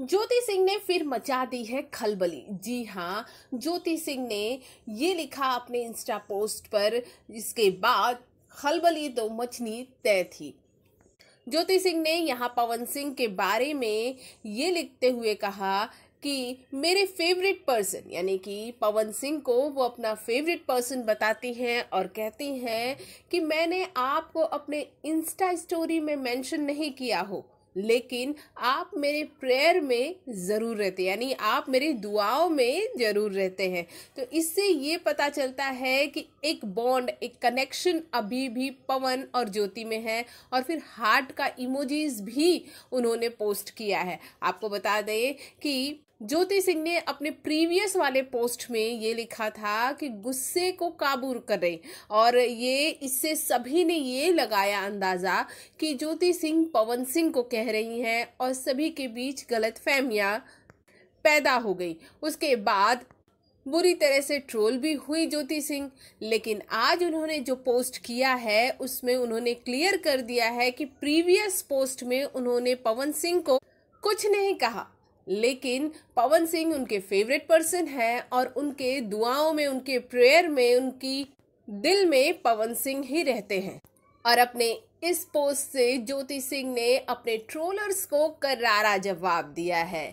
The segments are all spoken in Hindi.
ज्योति सिंह ने फिर मचा दी है खलबली जी हाँ ज्योति सिंह ने ये लिखा अपने इंस्टा पोस्ट पर इसके बाद खलबली तो मचनी तय थी ज्योति सिंह ने यहाँ पवन सिंह के बारे में ये लिखते हुए कहा कि मेरे फेवरेट पर्सन यानी कि पवन सिंह को वो अपना फेवरेट पर्सन बताती हैं और कहती हैं कि मैंने आपको अपने इंस्टा स्टोरी में मेंशन नहीं किया हो लेकिन आप मेरे प्रेयर में ज़रूर रहते हैं यानी आप मेरी दुआओं में ज़रूर रहते हैं तो इससे ये पता चलता है कि एक बॉन्ड एक कनेक्शन अभी भी पवन और ज्योति में है और फिर हार्ट का इमोजीज भी उन्होंने पोस्ट किया है आपको बता दें कि ज्योति सिंह ने अपने प्रीवियस वाले पोस्ट में ये लिखा था कि गुस्से को काबू करें और ये इससे सभी ने ये लगाया अंदाज़ा कि ज्योति सिंह पवन सिंह को कह रही हैं और सभी के बीच गलत फहमियाँ पैदा हो गई उसके बाद बुरी तरह से ट्रोल भी हुई ज्योति सिंह लेकिन आज उन्होंने जो पोस्ट किया है उसमें उन्होंने क्लियर कर दिया है कि प्रीवियस पोस्ट में उन्होंने पवन सिंह को कुछ नहीं कहा लेकिन पवन सिंह उनके फेवरेट पर्सन हैं और उनके दुआओं में उनके प्रेयर में उनकी दिल में पवन सिंह ही रहते हैं और अपने इस पोस्ट से ज्योति सिंह ने अपने ट्रोलर्स को करारा जवाब दिया है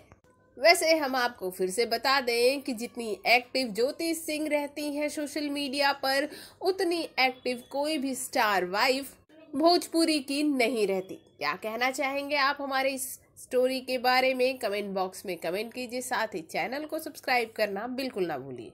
वैसे हम आपको फिर से बता दें कि जितनी एक्टिव ज्योति सिंह रहती हैं सोशल मीडिया पर उतनी एक्टिव कोई भी स्टार वाइफ भोजपुरी की नहीं रहती क्या कहना चाहेंगे आप हमारे इस स्टोरी के बारे में कमेंट बॉक्स में कमेंट कीजिए साथ ही चैनल को सब्सक्राइब करना बिल्कुल ना भूलिए